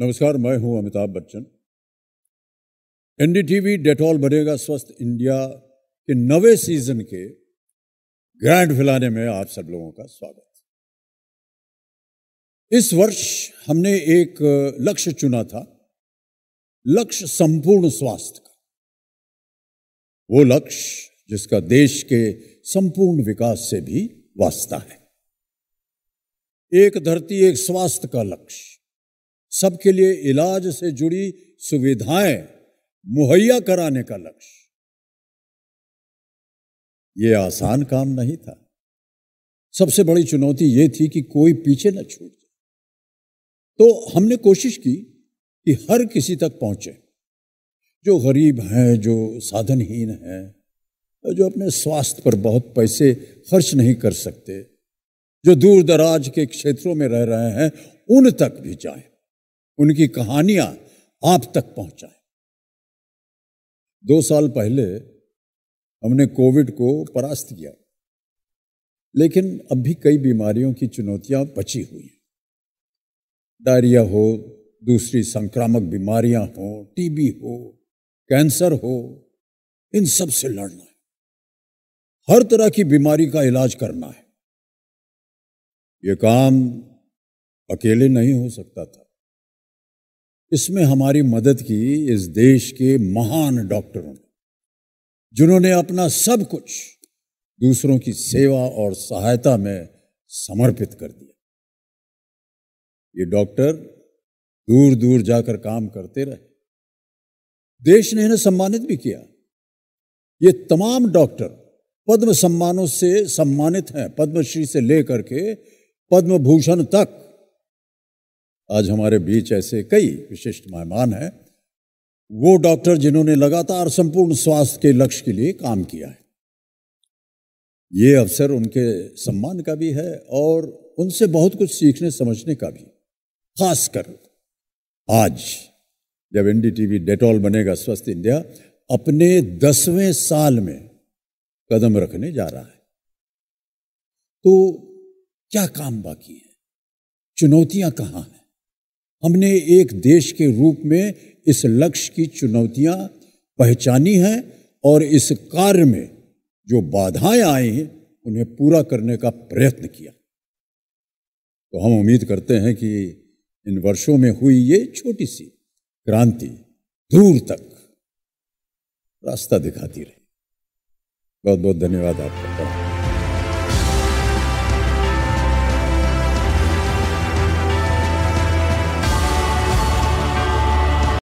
नमस्कार मैं हूं अमिताभ बच्चन एनडीटीवी डेटॉल बनेगा स्वस्थ इंडिया के नवे सीजन के ग्रैंड फिलाने में आप सब लोगों का स्वागत इस वर्ष हमने एक लक्ष्य चुना था लक्ष्य संपूर्ण स्वास्थ्य का वो लक्ष्य जिसका देश के संपूर्ण विकास से भी वास्ता है एक धरती एक स्वास्थ्य का लक्ष्य सबके लिए इलाज से जुड़ी सुविधाएं मुहैया कराने का लक्ष्य ये आसान काम नहीं था सबसे बड़ी चुनौती ये थी कि कोई पीछे न छूट जाए तो हमने कोशिश की कि हर किसी तक पहुंचे जो गरीब हैं जो साधनहीन हैं जो अपने स्वास्थ्य पर बहुत पैसे खर्च नहीं कर सकते जो दूर दराज के क्षेत्रों में रह रहे हैं उन तक भी जाए उनकी कहानियां आप तक पहुंचाएं दो साल पहले हमने कोविड को परास्त किया लेकिन अब भी कई बीमारियों की चुनौतियां बची हुई हैं डायरिया हो दूसरी संक्रामक बीमारियां हो टीबी हो कैंसर हो इन सब से लड़ना है हर तरह की बीमारी का इलाज करना है ये काम अकेले नहीं हो सकता था इसमें हमारी मदद की इस देश के महान डॉक्टरों ने जिन्होंने अपना सब कुछ दूसरों की सेवा और सहायता में समर्पित कर दिया ये डॉक्टर दूर दूर जाकर काम करते रहे देश ने इन्हें सम्मानित भी किया ये तमाम डॉक्टर पद्म सम्मानों से सम्मानित हैं पद्मश्री से लेकर के पद्म भूषण तक आज हमारे बीच ऐसे कई विशिष्ट मेहमान हैं वो डॉक्टर जिन्होंने लगातार संपूर्ण स्वास्थ्य के लक्ष्य के लिए काम किया है ये अवसर उनके सम्मान का भी है और उनसे बहुत कुछ सीखने समझने का भी खासकर आज जब एन डेटॉल बनेगा स्वस्थ इंडिया अपने दसवें साल में कदम रखने जा रहा है तो क्या काम बाकी है चुनौतियां कहाँ हैं हमने एक देश के रूप में इस लक्ष्य की चुनौतियां पहचानी हैं और इस कार्य में जो बाधाएं आई हैं उन्हें पूरा करने का प्रयत्न किया तो हम उम्मीद करते हैं कि इन वर्षों में हुई ये छोटी सी क्रांति दूर तक रास्ता दिखाती रही बहुत बहुत धन्यवाद आपका